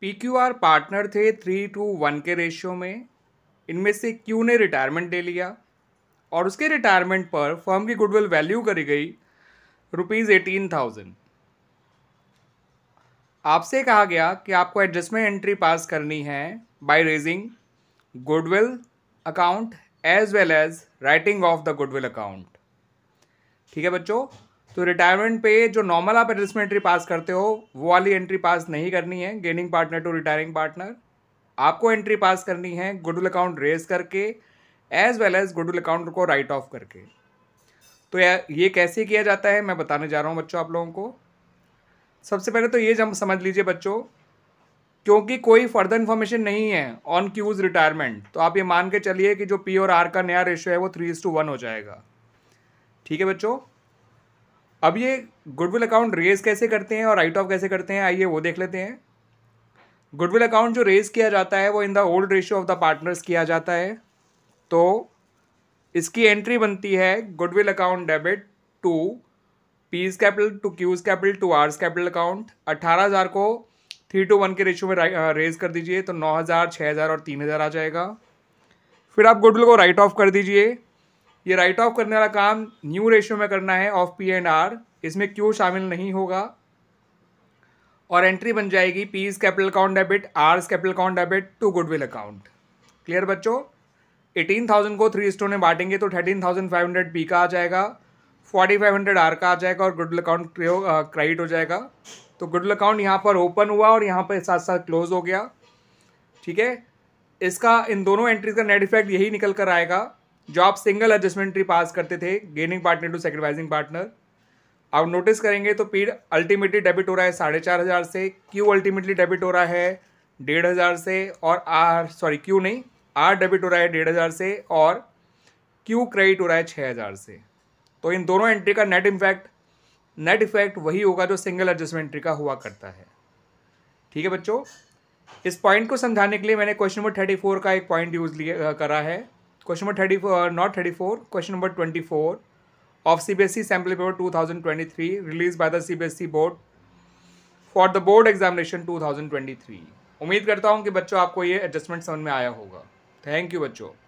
P Q R partner थे three two one के ratio में इनमें से क्यू ने रिटायरमेंट ले लिया और उसके रिटायरमेंट पर फर्म की गुडविल वैल्यू करी गई रुपीज़ एटीन थाउजेंड आपसे कहा गया कि आपको एडजस्टमेंट एंट्री पास करनी है by raising goodwill account as well as writing off the goodwill account ठीक है बच्चों तो रिटायरमेंट पे जो नॉर्मल आप एडजस्टमेंट एंट्री पास करते हो वो वाली एंट्री पास नहीं करनी है gaining partner to retiring partner आपको एंट्री पास करनी है गुडविल अकाउंट रेज करके as well as goodwill account को राइट ऑफ करके तो ये कैसे किया जाता है मैं बताने जा रहा हूँ बच्चों आप लोगों को सबसे पहले तो ये जब समझ लीजिए बच्चों क्योंकि कोई फर्दर इन्फॉर्मेशन नहीं है ऑन क्यूज रिटायरमेंट तो आप ये मान के चलिए कि जो पी और आर का नया रेशियो है वो थ्री इज टू वन हो जाएगा ठीक है बच्चों अब ये गुडविल अकाउंट रेज कैसे करते हैं और राइट ऑफ कैसे करते हैं आइए वो देख लेते हैं गुडविल अकाउंट जो रेज किया जाता है वो in the old ratio of the partners किया जाता है तो इसकी एंट्री बनती है goodwill account debit to P's capital to Q's capital to R's capital account अट्ठारह हज़ार को थ्री टू वन के रेशियो में रेज कर दीजिए तो नौ हज़ार छः हज़ार और तीन हज़ार आ जाएगा फिर आप गुडविल को राइट ऑफ कर दीजिए ये राइट ऑफ करने वाला काम न्यू रेशियो में करना है ऑफ पी एंड आर इसमें क्यू शामिल नहीं होगा और एंट्री बन जाएगी P's capital account debit R's capital account debit to goodwill account clear बच्चों एटीन थाउजेंड को थ्री स्टोर में बांटेंगे तो thirteen thousand five hundred P का आ जाएगा फोर्टी फाइव हंड्रेड आर का आ जाएगा और गुडविल अकाउंट क्रेडिट हो जाएगा तो गुडविल अकाउंट यहाँ पर ओपन हुआ और यहाँ पर साथ साथ क्लोज हो गया ठीक है इसका इन दोनों एंट्रीज का नेट इफेक्ट यही निकल कर आएगा जो आप सिंगल एडजस्टमेंट्री पास करते थे gaining partner to sacrificing partner आप नोटिस करेंगे तो पीड अल्टीमेटली डेबिट हो रहा है साढ़े चार हज़ार से क्यू अल्टीमेटली डेबिट हो रहा है डेढ़ हज़ार से और आर सॉरी क्यू नहीं आर डेबिट हो रहा है डेढ़ हज़ार से और क्यू क्रेडिट हो रहा है छः हज़ार से तो इन दोनों एंट्री का नेट इम्फैक्ट नेट इफेक्ट वही होगा जो सिंगल एडजस्टमेंट ट्री का हुआ करता है ठीक है बच्चों इस पॉइंट को समझाने के लिए मैंने क्वेश्चन नंबर थर्टी फोर का एक पॉइंट यूज़ लिया करा है question number thirty four not thirty four question number twenty four of C B S E sample paper two thousand twenty three release by the C B S E board for the board examination two thousand twenty three उम्मीद करता हूँ कि बच्चों आपको ये adjustment समझ में आया होगा थैंक यू बच्चों